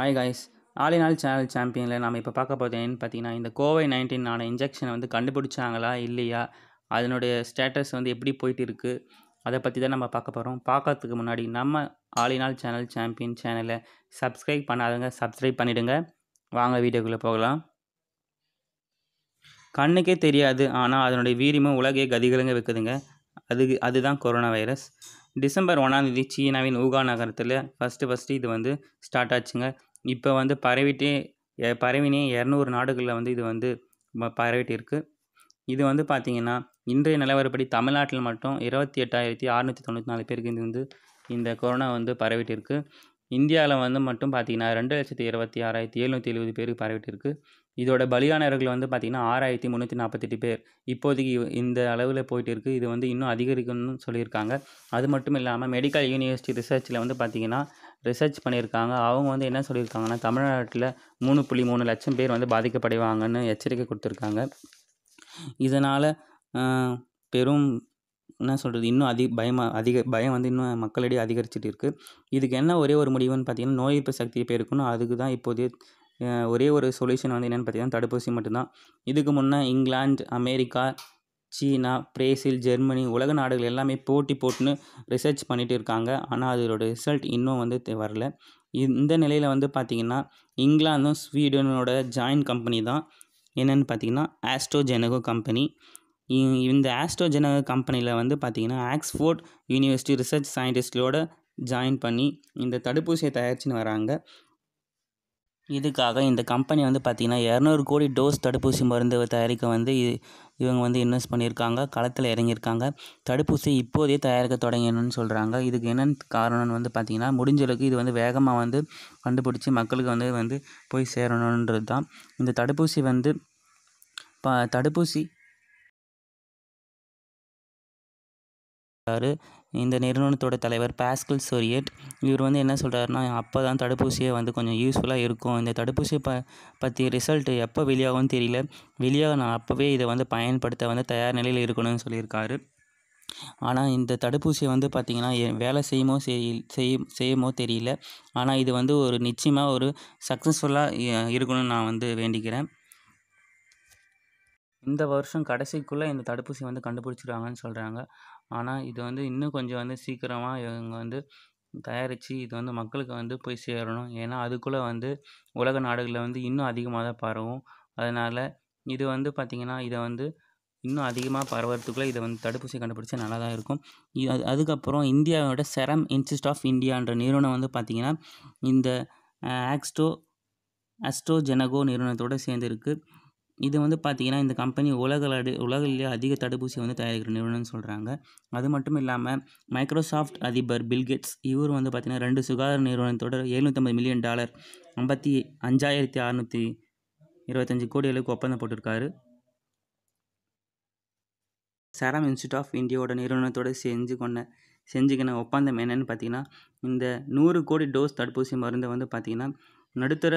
hi guys நாளை நாள் channel சாம்பியனில் நம்ம இப்போ பார்க்க போகிறது என்னென்னு பார்த்தீங்கன்னா இந்த கோவை நைன்டீனான இன்ஜெக்ஷனை வந்து கண்டுபிடிச்சாங்களா இல்லையா அதனுடைய ஸ்டேட்டஸ் வந்து எப்படி போயிட்டு இருக்குது அதை பற்றி தான் நம்ம பார்க்க போகிறோம் பார்க்கறதுக்கு முன்னாடி நம்ம ஆளினால் சேனல் சாம்பியன் சேனலை சப்ஸ்கிரைப் பண்ணாதவங்க சப்ஸ்கிரைப் பண்ணிவிடுங்க வாங்க வீடியோக்குள்ளே போகலாம் கண்ணுக்கே தெரியாது ஆனால் அதனுடைய வீரியமும் உலகே கதிகளுங்க வைக்குதுங்க அது அதுதான் கொரோனா வைரஸ் டிசம்பர் ஒன்றாந்தேதி சீனாவின் ஊகா நகரத்தில் ஃபஸ்ட்டு ஃபஸ்ட்டு இது வந்து ஸ்டார்ட் ஆச்சுங்க இப்போ வந்து பரவிட்டே பரவினே இரநூறு நாடுகளில் வந்து இது வந்து பரவிட்டு இருக்குது இது வந்து பார்த்திங்கன்னா இன்றைய நிலவரப்படி தமிழ்நாட்டில் மட்டும் இருபத்தி எட்டாயிரத்தி அறநூற்றி தொண்ணூற்றி நாலு பேருக்கு இது வந்து இந்த கொரோனா வந்து பரவிட்டு இருக்குது இந்தியாவில் வந்து மட்டும் பார்த்திங்கன்னா ரெண்டு லட்சத்தி இருபத்தி ஆறாயிரத்தி எழுநூற்றி எழுபது பேருக்கு பரவிட்டிருக்கு இதோட பலியானவர்கள் வந்து பார்த்திங்கன்னா ஆறாயிரத்தி முந்நூற்றி நாற்பத்தெட்டு பேர் இப்போதைக்கு இந்த அளவில் போயிட்டு இருக்குது இது வந்து இன்னும் அதிகரிக்கணும்னு சொல்லியிருக்காங்க அது மட்டும் இல்லாமல் மெடிக்கல் யூனிவர்சிட்டி ரிசர்ச்சில் வந்து பார்த்திங்கன்னா ரிசர்ச் பண்ணியிருக்காங்க அவங்க வந்து என்ன சொல்லியிருக்காங்கன்னா தமிழ்நாட்டில் மூணு புள்ளி மூணு லட்சம் பேர் வந்து பாதிக்கப்படுவாங்கன்னு எச்சரிக்கை கொடுத்துருக்காங்க இதனால் பெரும் என்ன சொல்கிறது இன்னும் அதிக பயமாக அதிக பயம் வந்து இன்னும் மக்களிடையே அதிகரிச்சுட்டு இருக்குது இதுக்கு என்ன ஒரே ஒரு முடிவுன்னு பார்த்தீங்கன்னா நோய் எதிர்ப்பு சக்தி பெருக்கணும் அதுக்கு தான் இப்போதைய ஒரே ஒரு சொல்யூஷன் வந்து என்னென்னு பார்த்தீங்கன்னா தடுப்பூசி மட்டும்தான் இதுக்கு முன்னே England America China Brazil Germany உலக நாடுகள் எல்லாமே போட்டி போட்டுன்னு ரிசர்ச் பண்ணிகிட்டு இருக்காங்க ஆனால் அதோட ரிசல்ட் இன்னும் வந்து வரல இந்த நிலையில் வந்து பார்த்திங்கன்னா இங்கிலாந்தும் ஸ்வீடனோட ஜாயின்ட் கம்பெனி தான் என்னென்னு பார்த்தீங்கன்னா ஆஸ்ட்ரோஜெனகோ கம்பெனி இந்த ஆஸ்ட்ரோஜெனக கம்பெனியில் வந்து பார்த்திங்கன்னா ஆக்ஸ்ஃபோர்ட் யூனிவர்சிட்டி ரிசர்ச் சயின்டிஸ்ட்களோட ஜாயின் பண்ணி இந்த தடுப்பூசியை தயாரிச்சுன்னு வராங்க இதுக்காக இந்த கம்பெனி வந்து பார்த்திங்கன்னா இரநூறு கோடி டோஸ் தடுப்பூசி மருந்து தயாரிக்க வந்து இவங்க வந்து இன்வெஸ்ட் பண்ணியிருக்காங்க களத்தில் இறங்கியிருக்காங்க தடுப்பூசி இப்போதே தயாரிக்க தொடங்கணும்னு சொல்கிறாங்க இதுக்கு என்னென்னு காரணம்னு வந்து பார்த்திங்கன்னா முடிஞ்சளவுக்கு இது வந்து வேகமாக வந்து கண்டுபிடிச்சி மக்களுக்கு வந்து வந்து போய் சேரணுன்றது தான் இந்த தடுப்பூசி வந்து ப தடுப்பூசி சொல்கிறாரு இந்த நிறுவனத்தோட தலைவர் பாஸ்கல் சோரியட் இவர் வந்து என்ன சொல்கிறாருன்னா அப்போ தான் தடுப்பூசியை வந்து கொஞ்சம் யூஸ்ஃபுல்லாக இருக்கும் இந்த தடுப்பூசி ப பற்றி ரிசல்ட் எப்போ வெளியாகும்னு தெரியல வெளியாக நான் அப்போவே இதை வந்து பயன்படுத்த வந்து தயார் நிலையில் இருக்கணும்னு சொல்லியிருக்காரு ஆனால் இந்த தடுப்பூசியை வந்து பார்த்திங்கன்னா வேலை செய்யுமோ செய் செய்யுமோ தெரியல ஆனால் இது வந்து ஒரு நிச்சயமாக ஒரு சக்ஸஸ்ஃபுல்லாக இருக்கணும்னு நான் வந்து வேண்டிக்கிறேன் இந்த வருஷம் கடைசிக்குள்ளே இந்த தடுப்பூசி வந்து கண்டுபிடிச்சிருவாங்கன்னு சொல்கிறாங்க ஆனால் இது வந்து இன்னும் கொஞ்சம் வந்து சீக்கிரமாக இவங்க வந்து தயாரித்து இது வந்து மக்களுக்கு வந்து போய் சேரணும் ஏன்னா அதுக்குள்ளே வந்து உலக நாடுகளில் வந்து இன்னும் அதிகமாக தான் பரவும் அதனால் இது வந்து பார்த்திங்கன்னா இதை வந்து இன்னும் அதிகமாக பரவறதுக்குள்ளே இதை வந்து தடுப்பூசி கண்டுபிடிச்சா நல்லா தான் இருக்கும் அது அதுக்கப்புறம் இந்தியாவோட செரம் இன்ஸ்டியூட் ஆஃப் இந்தியான்ற நிறுவனம் வந்து பார்த்திங்கன்னா இந்த ஆக்ஸ்டோ அஸ்ட்ரோஜெனகோ நிறுவனத்தோடு சேர்ந்துருக்கு இது வந்து பார்த்திங்கன்னா இந்த கம்பெனி உலக உலகிலேயே அதிக தடுப்பூசி வந்து தயாரிக்கிற நிறுவனம்னு சொல்கிறாங்க அது மட்டும் இல்லாமல் மைக்ரோசாஃப்ட் அதிபர் பில்கேட்ஸ் இவர் வந்து பார்த்திங்கன்னா ரெண்டு சுகாதார நிறுவனத்தோட எழுநூற்றம்பது மில்லியன் டாலர் ஐம்பத்தி அஞ்சாயிரத்தி அறநூற்றி இருபத்தஞ்சி கோடி அளவுக்கு ஒப்பந்தம் போட்டிருக்காரு சரம் இன்ஸ்டியூட் ஆஃப் இந்தியாவோட நிறுவனத்தோடு செஞ்சு கொண்ட செஞ்சுக்கின ஒப்பந்தம் என்னென்னு பார்த்தீங்கன்னா இந்த நூறு கோடி டோஸ் தடுப்பூசி மருந்தை வந்து பார்த்திங்கன்னா நடுத்தர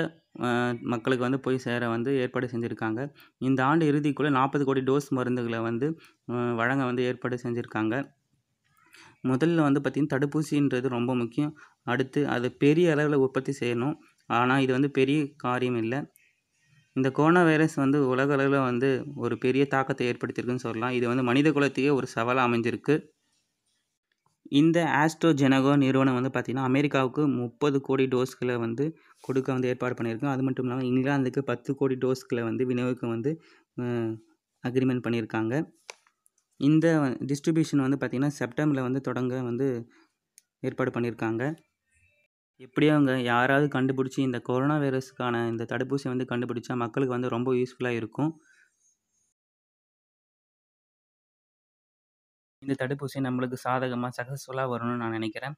மக்களுக்கு வந்து போய் சேர வந்து ஏற்பாடு செஞ்சுருக்காங்க இந்த ஆண்டு இறுதிக்குள்ளே நாற்பது கோடி டோஸ் மருந்துகளை வந்து வழங்க வந்து ஏற்பாடு செஞ்சுருக்காங்க முதல்ல வந்து பார்த்திங்கன்னா தடுப்பூசின்றது ரொம்ப முக்கியம் அடுத்து அது பெரிய அளவில் உற்பத்தி செய்யணும் ஆனால் இது வந்து பெரிய காரியம் இல்லை இந்த கொரோனா வைரஸ் வந்து உலக அளவில் வந்து ஒரு பெரிய தாக்கத்தை ஏற்படுத்தியிருக்குன்னு சொல்லலாம் இது வந்து மனித குலத்தையே ஒரு சவாலாக அமைஞ்சிருக்கு இந்த ஆஸ்ட்ரோஜெனகோ நிறுவனம் வந்து பார்த்திங்கன்னா அமெரிக்காவுக்கு முப்பது கோடி டோஸ்களை வந்து கொடுக்க வந்து ஏற்பாடு பண்ணியிருக்கோம் அது மட்டும் இல்லாமல் இங்கிலாந்துக்கு பத்து கோடி டோஸ்களை வந்து விநியோகிக்க வந்து அக்ரிமெண்ட் பண்ணியிருக்காங்க இந்த டிஸ்ட்ரிபியூஷன் வந்து பார்த்திங்கன்னா செப்டம்பரில் வந்து தொடங்க வந்து ஏற்பாடு பண்ணியிருக்காங்க எப்படியோ அவங்க யாராவது கண்டுபிடிச்சி இந்த கொரோனா வைரஸுக்கான இந்த தடுப்பூசி வந்து கண்டுபிடிச்சா மக்களுக்கு வந்து ரொம்ப யூஸ்ஃபுல்லாக இருக்கும் இந்த தடுப்பூசி நம்மளுக்கு சாதகமாக சக்ஸஸ்ஃபுல்லாக வரணும்னு நான் நினைக்கிறேன்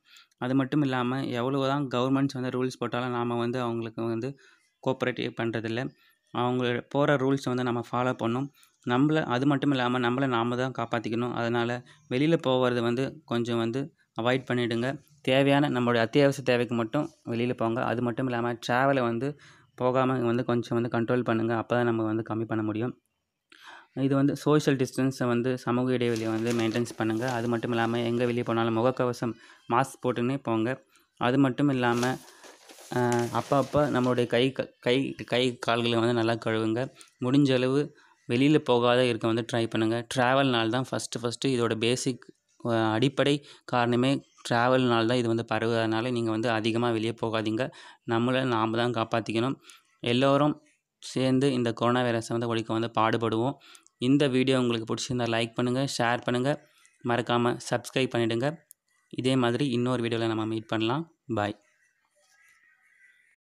அது மட்டும் இல்லாமல் எவ்வளோ தான் கவர்மெண்ட்ஸ் வந்து ரூல்ஸ் போட்டாலும் நாம் வந்து அவங்களுக்கு வந்து கோஆப்ரேட்டிவ் பண்ணுறதில்ல அவங்க போகிற ரூல்ஸ் வந்து நம்ம ஃபாலோ பண்ணணும் நம்மளை அது மட்டும் இல்லாமல் நம்மளை நாம் தான் காப்பாற்றிக்கணும் அதனால் வெளியில் போகிறது வந்து கொஞ்சம் வந்து அவாய்ட் பண்ணிவிடுங்க தேவையான நம்மளுடைய அத்தியாவசிய தேவைக்கு மட்டும் வெளியில் போங்க அது மட்டும் இல்லாமல் ட்ராவலை வந்து போகாமல் வந்து கொஞ்சம் வந்து கண்ட்ரோல் பண்ணுங்கள் அப்போ தான் நம்ம வந்து கம்மி பண்ண முடியும் இது வந்து சோஷியல் டிஸ்டன்ஸை வந்து சமூக இடைவெளியை வந்து மெயின்டைன்ஸ் பண்ணுங்கள் அது மட்டும் இல்லாமல் எங்கே வெளியே போனாலும் முகக்கவசம் மாஸ்க் போட்டுன்னே போங்க அது மட்டும் இல்லாமல் அப்பப்போ நம்மளுடைய கை கை கை கால்களை வந்து நல்லா கழுவுங்க முடிஞ்ச அளவு வெளியில் போகாத இருக்க வந்து ட்ரை பண்ணுங்கள் ட்ராவல்னால் தான் ஃபஸ்ட்டு ஃபஸ்ட்டு இதோட பேசிக் அடிப்படை காரணமே ட்ராவல்னால் தான் இது வந்து பரவுறதுனால நீங்கள் வந்து அதிகமாக வெளியே போகாதீங்க நம்மளை நாம் தான் காப்பாற்றிக்கணும் எல்லோரும் சேர்ந்து இந்த கொரோனா வைரஸை வந்து ஒழிக்க வந்து பாடுபடுவோம் இந்த வீடியோ உங்களுக்கு பிடிச்சிருந்தா லைக் பண்ணுங்கள் ஷேர் பண்ணுங்கள் மறக்காமல் சப்ஸ்கிரைப் பண்ணிவிடுங்க இதே மாதிரி இன்னொரு வீடியோவில் நம்ம மீட் பண்ணலாம் பாய்